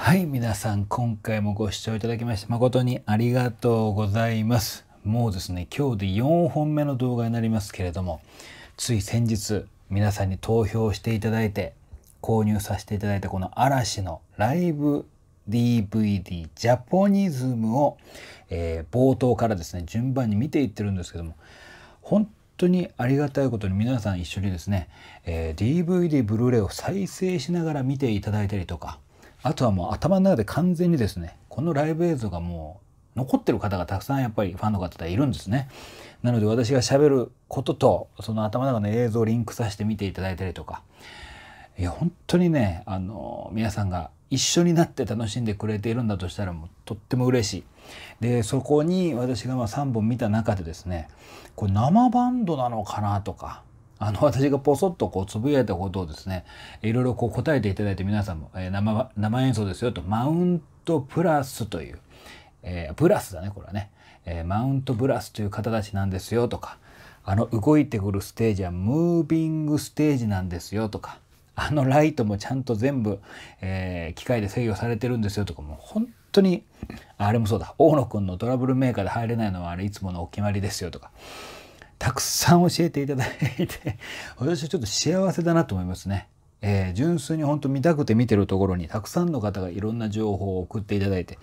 はい、皆さん、今回もご視聴いただきまして誠にありがとうございます。もうですね、今日で4本目の動画になりますけれども、つい先日、皆さんに投票していただいて、購入させていただいたこの嵐のライブ DVD ジャポニズムを、えー、冒頭からですね、順番に見ていってるんですけども、本当にありがたいことに皆さん一緒にですね、えー、DVD ブルーレイを再生しながら見ていただいたりとか、あとはもう頭の中で完全にですねこのライブ映像がもう残ってる方がたくさんやっぱりファンの方いるんですね。なので私がしゃべることとその頭の中の映像をリンクさせて見ていただいたりとかいや本当にねあの皆さんが一緒になって楽しんでくれているんだとしたらもうとっても嬉しい。でそこに私がま3本見た中でですねこれ生バンドなのかなとかあの、私がポソッとこう、つぶやいたことをですね、いろいろこう答えていただいて皆さんも、えー、生、生演奏ですよと、マウントプラスという、えー、プラスだね、これはね、えー、マウントプラスという方たちなんですよとか、あの、動いてくるステージはムービングステージなんですよとか、あのライトもちゃんと全部、えー、機械で制御されてるんですよとかもう本当にあれもそうだ大野くんのトラブルメーカーで入れないのはあれいつものお決まりですよとかたくさん教えていただいて、私はちょっと幸せだなと思いますね。えー、純粋に本当見たくて見てるところにたくさんの方がいろんな情報を送っていただいて、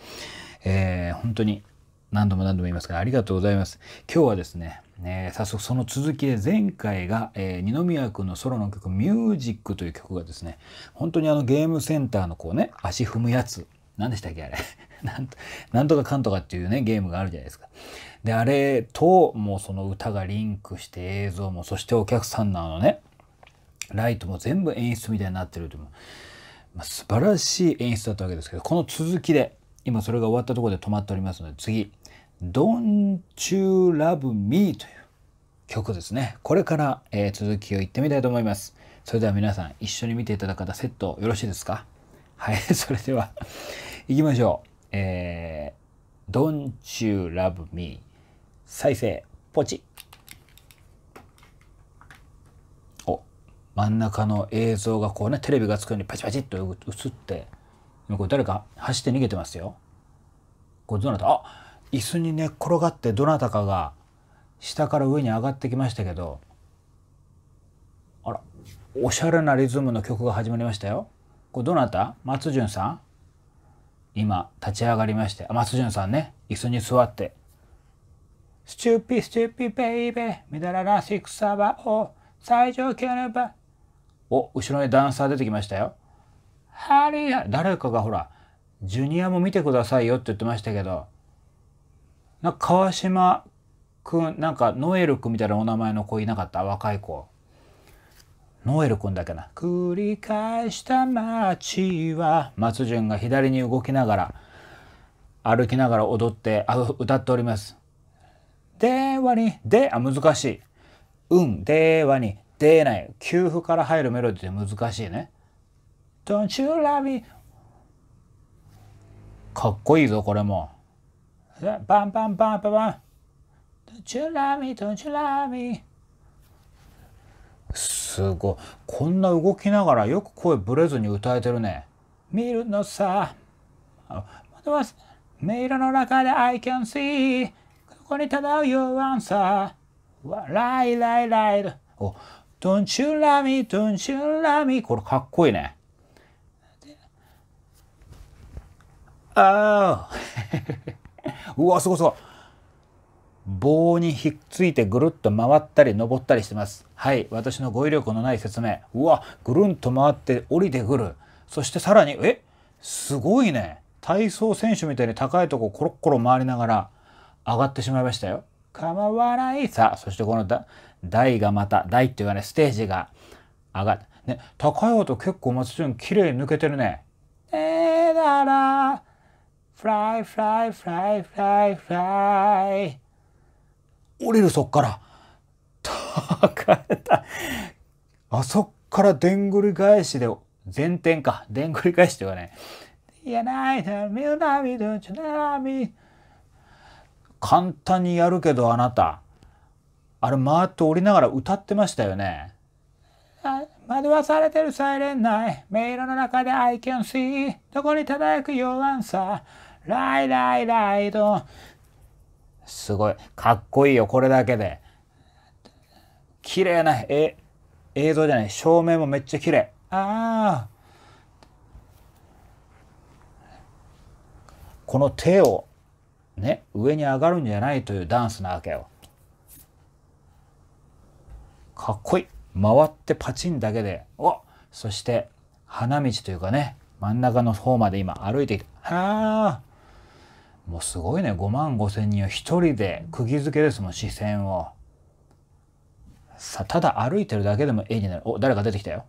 えー、本当に何度も何度も言いますからありがとうございます。今日はですね、えー、早速その続きで前回が、えー、二宮君のソロの曲「ミュージックという曲がですね本当にあのゲームセンターのこうね足踏むやつ何でしたっけあれ なんと。なんとかかんとかっていうね、ゲームがあるじゃないですか。で、あれと、もうその歌がリンクして映像も、そしてお客さんのあのね、ライトも全部演出みたいになってるという、まあ、素晴らしい演出だったわけですけど、この続きで、今それが終わったところで止まっておりますので、次、Don't You Love Me という曲ですね。これから、えー、続きを言ってみたいと思います。それでは皆さん一緒に見ていただく方セットよろしいですかはい、それでは行きましょう。えー、Don't You Love Me 再生、ポチお、真ん中の映像がこうね、テレビがつくようにパチパチっと映って、今これ誰か走って逃げてますよ。これどなたあ椅子にね、転がってどなたかが下から上に上がってきましたけど、あら、おしゃれなリズムの曲が始まりましたよ。これどなた松潤さん今立ち上がりまして松潤さんね椅子に座って「スチューピースチューピーベイベーみだらなしくさばを最上級のば」お後ろにダンサー出てきましたよ。ハリー誰かがほらジュニアも見てくださいよって言ってましたけどなんか川島くんなんかノエルくんみたいなお名前の子いなかった若い子。ノエル君だけな繰り返した街は松潤が左に動きながら歩きながら踊ってあ歌っておりますではにであ難しいうんではにでない給付から入るメロディーっ難しいね Don't you love me かっこいいぞこれもバンバンバンバンバン Don't you love me don't you love me すごいこんな動きながらよく声ぶれずに歌えてるね見るのさます。迷路の中で I can see ここに漂う your answer ライライライお Don't you love me, d これかっこいいねああ。うわすごいすごい棒にひっついてぐるっと回ったり登ったりしてますはい私の語彙力のない説明うわぐるんと回って降りてくるそしてさらにえすごいね体操選手みたいに高いとこコロッコロ回りながら上がってしまいましたよ構わないさあそしてこの台がまた台っていうかねステージが上がってね高い音結構松潤綺麗に抜けてるねえーだらフライフライフライフライフライ降りるそっから。とかれた。あそっからでんぐり返しで、前転か。でんぐり返しではね。いやないな、みなみどちなみ。簡単にやるけどあなた。あれ回って降りながら歌ってましたよね。惑わされてるサイレン内。イ迷路の中で I can see どこに漂く your ライライライドすごい。かっこいいよ、これだけで。綺麗な、え、映像じゃない。照明もめっちゃ綺麗。ああ。この手を、ね、上に上がるんじゃないというダンスなわけよ。かっこいい。回ってパチンだけで、おそして、花道というかね、真ん中の方まで今歩いてきた。ああ。もうすごいね5万5千人を一人で釘付けですもん視線をさあただ歩いてるだけでも絵になるお誰か出てきたよ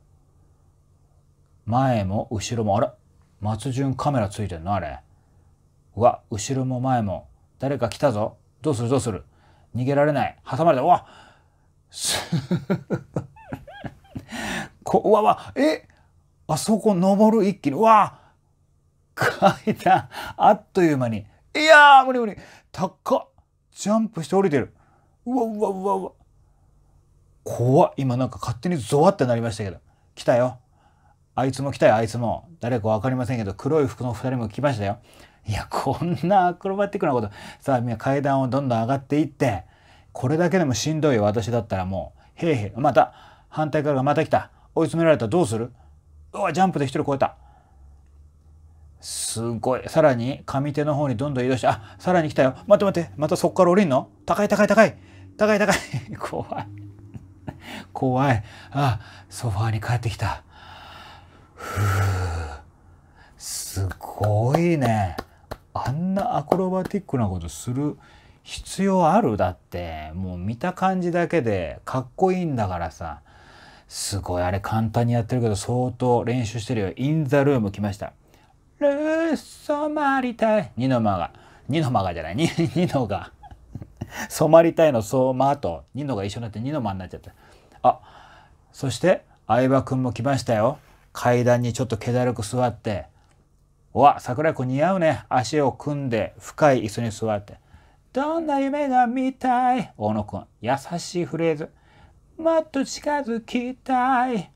前も後ろもあら松潤カメラついてんのあれうわ後ろも前も誰か来たぞどうするどうする逃げられない挟まれたうわ こうわわえあそこ登る一気にうわ階段あっという間にいや無理無理。高っ。ジャンプして降りてる。うわうわうわうわ。怖っ。今なんか勝手にゾワってなりましたけど。来たよ。あいつも来たよ、あいつも。誰かわかりませんけど、黒い服の二人も来ましたよ。いや、こんなアクロバティックなこと。さあ、みんな階段をどんどん上がっていって、これだけでもしんどいよ、私だったらもう。へいへい。また、反対からがまた来た。追い詰められた。らどうするうわ、ジャンプで一人超えた。すごい。さらに、上手の方にどんどん移動して、あ、さらに来たよ。待って待って。またそっから降りんの高い高い高い。高い高い。怖い。怖い。あ、ソファーに帰ってきた。ふぅ。すごいね。あんなアクロバティックなことする必要あるだって。もう見た感じだけでかっこいいんだからさ。すごい。あれ簡単にやってるけど相当練習してるよ。インザルーム来ました。る染まりたい。二の間が。二の間がじゃない。二 のが。染まりたいの相馬と二のが一緒になって二の間になっちゃった。あ、そして相葉くんも来ましたよ。階段にちょっと気だるく座って。わ、桜子似合うね。足を組んで深い椅子に座って。どんな夢が見たい大野くん。優しいフレーズ。もっと近づきたい。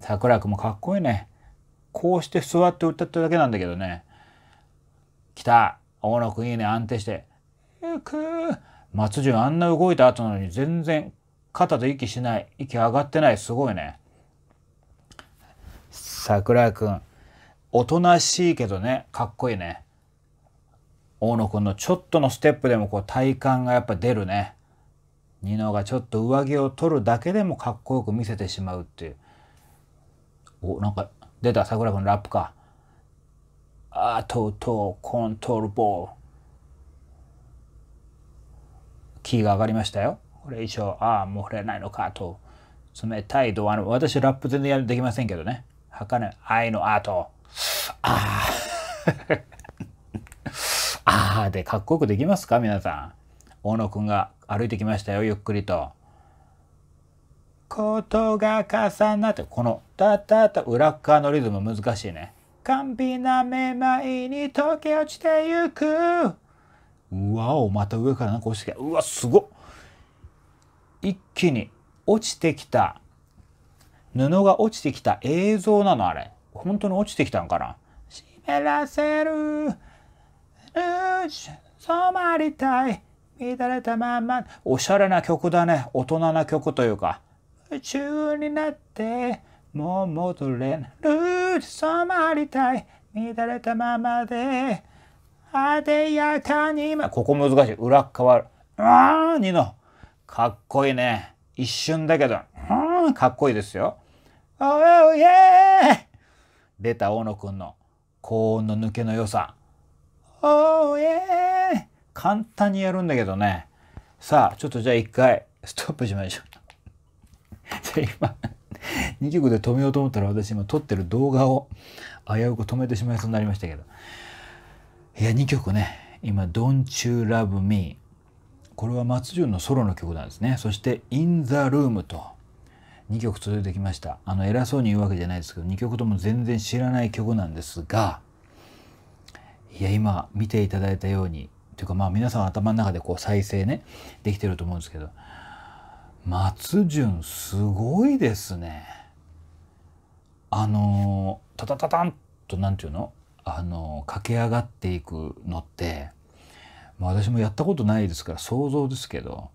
桜子もかっこいいね。こうして座って歌っただけなんだけどね。来た大野くんいいね安定して。ゆく松潤あんな動いた後なのに全然肩と息しない。息上がってない。すごいね。桜井くん。おとなしいけどね、かっこいいね。大野くんのちょっとのステップでもこう体感がやっぱ出るね。ニノがちょっと上着を取るだけでもかっこよく見せてしまうっていう。お、なんか出た、桜君んラップか。あー、とうとう、コントロールボール。キーが上がりましたよ。これ以上、ああ、もう触れないのかと。冷たいドアの、私ラップ全然できませんけどね。はかね、愛のアート。あ あ。ああでかっこよくできますか皆さん。大野くんが歩いてきましたよ、ゆっくりと。ことが重なって、この、たたた、裏側のリズム難しいね。完璧なめまいに溶け落ちてゆく。うわお、また上からなんか落ちてきた。うわ、すごっ。一気に落ちてきた。布が落ちてきた映像なの、あれ。本当に落ちてきたんかな。湿らせる。染まりたい。乱れたまんま。おしゃれな曲だね。大人な曲というか。夢中になってもう戻れる染まりたい乱れたままで艶やかにここ難しい裏側あーにのかっこいいね一瞬だけどうんかっこいいですよおおイエー出た大野くんの高音の抜けの良さおおイエー簡単にやるんだけどねさあちょっとじゃあ一回ストップしましょう じゃ今、2曲で止めようと思ったら私今撮ってる動画を危うく止めてしまいそうになりましたけど。いや、2曲ね、今、Don't You Love Me。これは松潤のソロの曲なんですね。そして、In the Room と。2曲続いてきましたあの偉そうに言うわけじゃないですけど2曲とも全然知らない曲なんですがいや今見ていただいたようにというかまあ皆さん頭の中でこう再生ねできてると思うんですけど松潤すごいですね。あのタタタタンと何て言うのあの駆け上がっていくのって、まあ、私もやったことないですから想像ですけど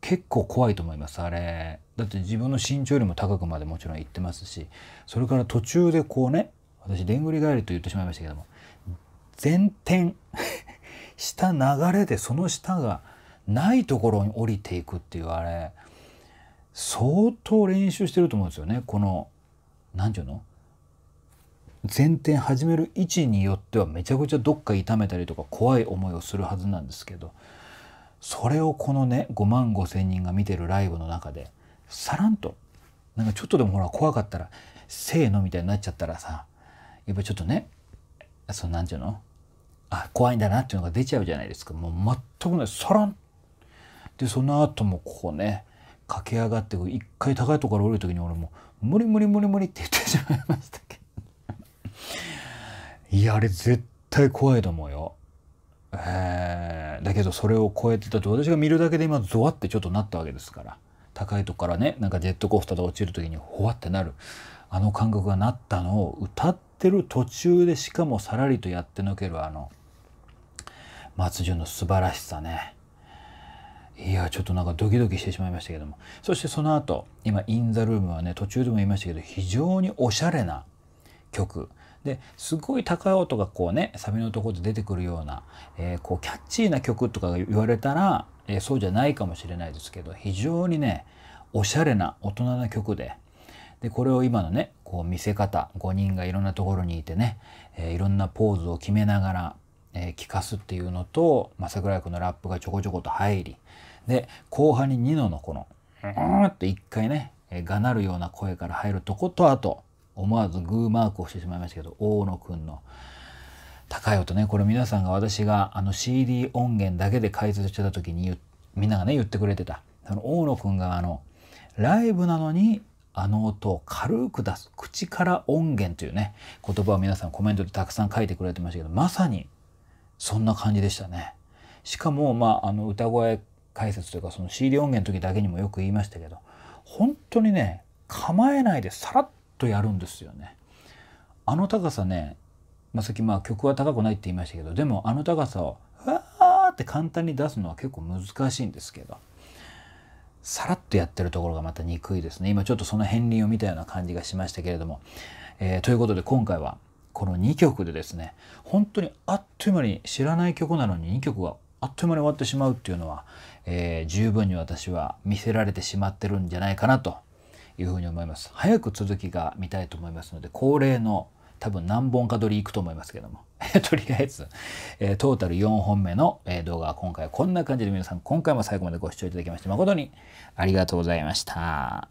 結構怖いと思いますあれだって自分の身長よりも高くまでもちろん行ってますしそれから途中でこうね私でんぐり返りと言ってしまいましたけども前転 した流れでその下がないところに降りていくっていうあれ相当練習してると思うんですよねこの何て言うの前転始める位置によってはめちゃくちゃどっか痛めたりとか怖い思いをするはずなんですけどそれをこのね5万5千人が見てるライブの中でさらんとなんかちょっとでもほら怖かったら「せーの」みたいになっちゃったらさやっぱちょっとねその何て言うのあ怖いんだなっていうのが出ちゃうじゃないですかもう全くないさらんでその後もここね駆け上がって一回高いところから降りる時に俺も無理無理無理無理」って言ってしまいましたけどいやあれ絶対怖いと思うよ。えー、だけどそれを超えてたと私が見るだけで今ゾワってちょっとなったわけですから高いとこからねなんかジェットコースターで落ちる時にほわってなるあの感覚がなったのを歌ってる途中でしかもさらりとやってのけるあの松潤の素晴らしさね。いやちょっとなんかドキドキしてしまいましたけどもそしてその後今「イン・ザ・ルーム」はね途中でも言いましたけど非常におしゃれな曲ですごい高い音がこうねサビのところで出てくるような、えー、こうキャッチーな曲とか言われたら、えー、そうじゃないかもしれないですけど非常にねおしゃれな大人な曲ででこれを今のねこう見せ方5人がいろんなところにいてね、えー、いろんなポーズを決めながら、えー、聞かすっていうのと、まあ、桜井君のラップがちょこちょこと入りで後半にニノのこの「うん」って一回ねがなるような声から入るとことあと思わずグーマークをしてしまいましたけど大野くんの高い音ねこれ皆さんが私があの CD 音源だけで解説してた時にみんながね言ってくれてたあの大野くんがあのライブなのにあの音を軽く出す口から音源というね言葉を皆さんコメントでたくさん書いてくれてましたけどまさにそんな感じでしたね。しかもまああの歌声解説というかその CD 音源の時だけにもよく言いましたけど本当にね構えないでさらっとやるんですよね。あの高さね、まあ、さっきまあ曲は高くないって言いましたけどでもあの高さをうわーって簡単に出すのは結構難しいんですけどさらっとやってるところがまた憎いですね今ちょっとその片鱗を見たような感じがしましたけれども、えー、ということで今回はこの2曲でですね本当にあっという間に知らない曲なのに2曲があっという間に終わってしまうっていうのは、えー、十分に私は見せられてしまってるんじゃないかなというふうに思います。早く続きが見たいと思いますので、恒例の多分何本か撮り行くと思いますけども。とりあえず、えー、トータル4本目の、え動画は今回はこんな感じで皆さん今回も最後までご視聴いただきまして誠にありがとうございました。